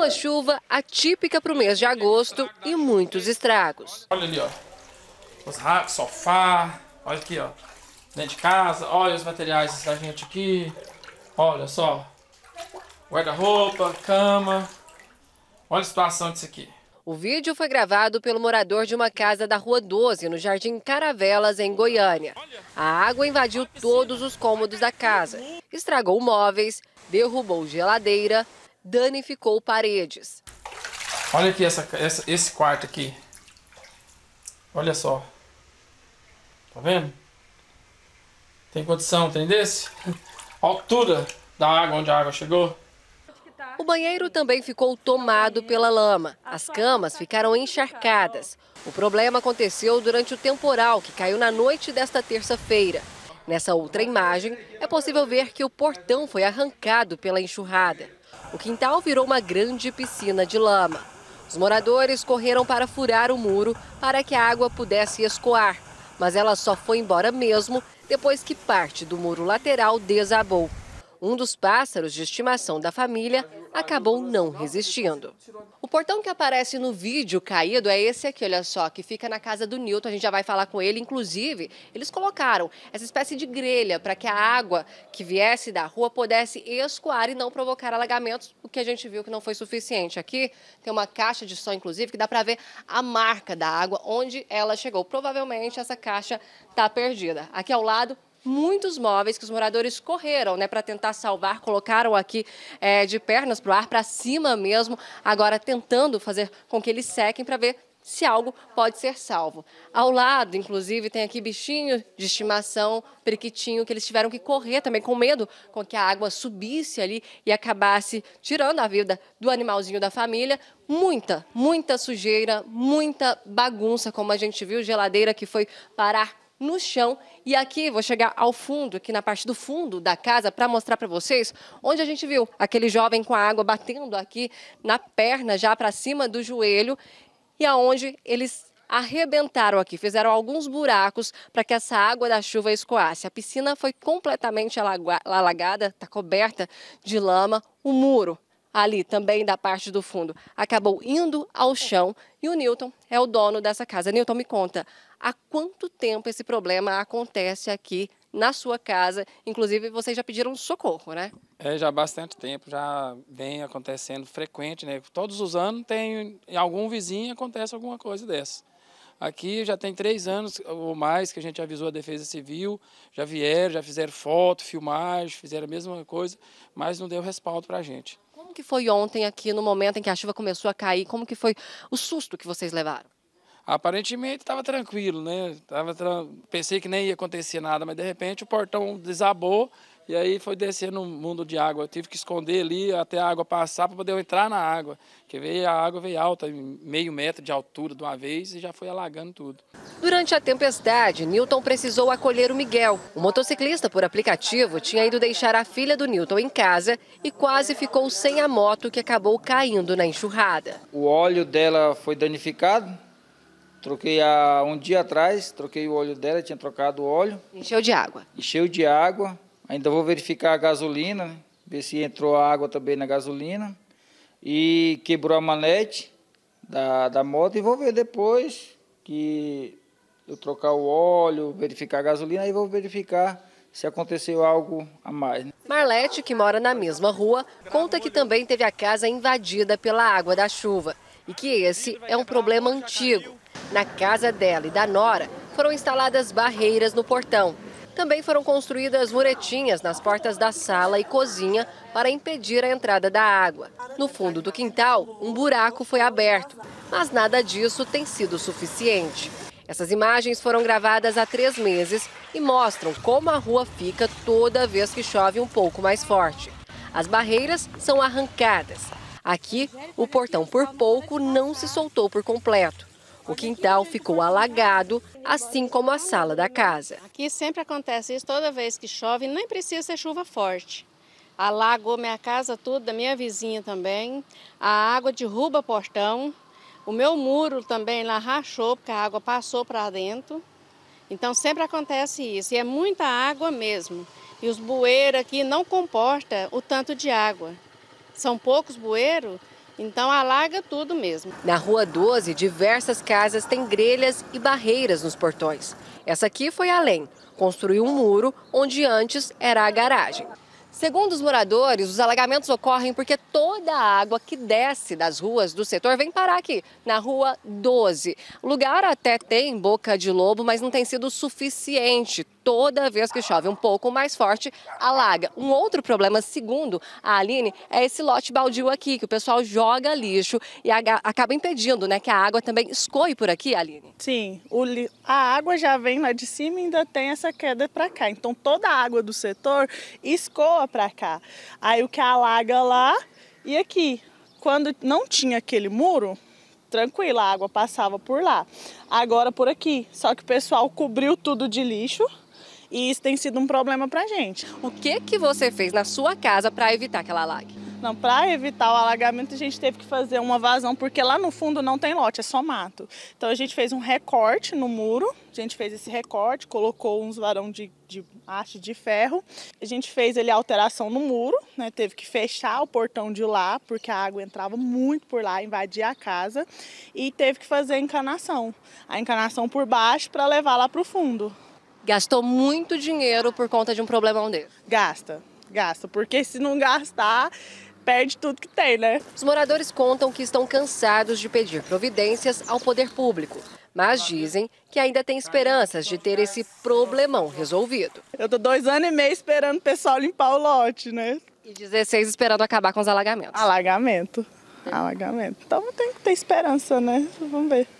Uma chuva atípica para o mês de agosto e muitos estragos. Olha ali, ó. Os ratos, sofá. Olha aqui, ó. Dentro de casa. Olha os materiais da gente aqui. Olha só. Guarda-roupa, cama. Olha a situação disso aqui. O vídeo foi gravado pelo morador de uma casa da Rua 12, no Jardim Caravelas, em Goiânia. A água invadiu todos os cômodos da casa, estragou móveis, derrubou geladeira, danificou paredes. Olha aqui essa, essa, esse quarto aqui. Olha só. Tá vendo? Tem condição, tem desse? A altura da água, onde a água chegou. O banheiro também ficou tomado pela lama. As camas ficaram encharcadas. O problema aconteceu durante o temporal que caiu na noite desta terça-feira. Nessa outra imagem, é possível ver que o portão foi arrancado pela enxurrada o quintal virou uma grande piscina de lama. Os moradores correram para furar o muro para que a água pudesse escoar, mas ela só foi embora mesmo depois que parte do muro lateral desabou. Um dos pássaros de estimação da família acabou não resistindo. O portão que aparece no vídeo caído é esse aqui, olha só, que fica na casa do Newton. A gente já vai falar com ele. Inclusive, eles colocaram essa espécie de grelha para que a água que viesse da rua pudesse escoar e não provocar alagamentos, o que a gente viu que não foi suficiente. Aqui tem uma caixa de som, inclusive, que dá para ver a marca da água, onde ela chegou. Provavelmente essa caixa está perdida. Aqui ao lado muitos móveis que os moradores correram né, para tentar salvar, colocaram aqui é, de pernas para o ar, para cima mesmo, agora tentando fazer com que eles sequem para ver se algo pode ser salvo. Ao lado, inclusive, tem aqui bichinho de estimação, periquitinho, que eles tiveram que correr também com medo com que a água subisse ali e acabasse tirando a vida do animalzinho da família. Muita, muita sujeira, muita bagunça, como a gente viu, geladeira que foi parar no chão. E aqui vou chegar ao fundo, aqui na parte do fundo da casa, para mostrar para vocês onde a gente viu aquele jovem com a água batendo aqui na perna, já para cima do joelho, e aonde eles arrebentaram aqui, fizeram alguns buracos para que essa água da chuva escoasse. A piscina foi completamente alagada, está coberta de lama. O muro ali também da parte do fundo, acabou indo ao chão e o Newton é o dono dessa casa. Newton, me conta, há quanto tempo esse problema acontece aqui na sua casa? Inclusive, vocês já pediram socorro, né? É, já há bastante tempo, já vem acontecendo frequente, né? Todos os anos tem algum vizinho acontece alguma coisa dessa. Aqui já tem três anos ou mais que a gente avisou a Defesa Civil, já vieram, já fizeram foto, filmagem, fizeram a mesma coisa, mas não deu respaldo para a gente. Como que foi ontem aqui no momento em que a chuva começou a cair? Como que foi o susto que vocês levaram? Aparentemente estava tranquilo, né? Tava tra... Pensei que nem ia acontecer nada, mas de repente o portão desabou e aí foi descer no mundo de água. Eu tive que esconder ali até a água passar para poder eu entrar na água. Que veio a água veio alta, meio metro de altura de uma vez e já foi alagando tudo. Durante a tempestade, Newton precisou acolher o Miguel. O motociclista por aplicativo tinha ido deixar a filha do Newton em casa e quase ficou sem a moto que acabou caindo na enxurrada. O óleo dela foi danificado Troquei há um dia atrás, troquei o óleo dela, tinha trocado o óleo. Encheu de água. Encheu de água. Ainda vou verificar a gasolina, né? ver se entrou a água também na gasolina. E quebrou a manete da, da moto e vou ver depois que eu trocar o óleo, verificar a gasolina, aí vou verificar se aconteceu algo a mais. Né? Marlete, que mora na mesma rua, conta que também teve a casa invadida pela água da chuva e que esse é um problema antigo na casa dela e da nora, foram instaladas barreiras no portão. Também foram construídas muretinhas nas portas da sala e cozinha para impedir a entrada da água. No fundo do quintal, um buraco foi aberto, mas nada disso tem sido suficiente. Essas imagens foram gravadas há três meses e mostram como a rua fica toda vez que chove um pouco mais forte. As barreiras são arrancadas. Aqui, o portão por pouco não se soltou por completo. O quintal ficou alagado, assim como a sala da casa. Aqui sempre acontece isso, toda vez que chove, nem precisa ser chuva forte. Alagou minha casa tudo, da minha vizinha também. A água derruba portão. O meu muro também lá rachou, porque a água passou para dentro. Então sempre acontece isso, e é muita água mesmo. E os bueiros aqui não comporta o tanto de água. São poucos bueiros então alaga tudo mesmo. Na Rua 12, diversas casas têm grelhas e barreiras nos portões. Essa aqui foi além. Construiu um muro onde antes era a garagem. Segundo os moradores, os alagamentos ocorrem porque toda a água que desce das ruas do setor vem parar aqui, na Rua 12. O lugar até tem boca de lobo, mas não tem sido suficiente. Toda vez que chove um pouco mais forte, alaga. Um outro problema, segundo a Aline, é esse lote baldio aqui, que o pessoal joga lixo e acaba impedindo né, que a água também escoe por aqui, Aline. Sim, li... a água já vem lá de cima e ainda tem essa queda para cá. Então toda a água do setor escoa lagoa para cá. Aí o que alaga lá e aqui. Quando não tinha aquele muro, tranquila a água passava por lá. Agora por aqui. Só que o pessoal cobriu tudo de lixo. E isso tem sido um problema pra gente. O que que você fez na sua casa para evitar que ela alague? Não, para evitar o alagamento, a gente teve que fazer uma vazão, porque lá no fundo não tem lote, é só mato. Então a gente fez um recorte no muro, a gente fez esse recorte, colocou uns varão de, de haste de ferro. A gente fez ali a alteração no muro, né? Teve que fechar o portão de lá, porque a água entrava muito por lá, invadia a casa. E teve que fazer a encanação. A encanação por baixo para levar lá para o fundo. Gastou muito dinheiro por conta de um problemão dele. Gasta, gasta. Porque se não gastar perde tudo que tem, né? Os moradores contam que estão cansados de pedir providências ao poder público mas dizem que ainda tem esperanças de ter esse problemão resolvido. Eu tô dois anos e meio esperando o pessoal limpar o lote, né? E 16 esperando acabar com os alagamentos. Alagamento. Alagamento. Então tem que ter esperança, né? Vamos ver.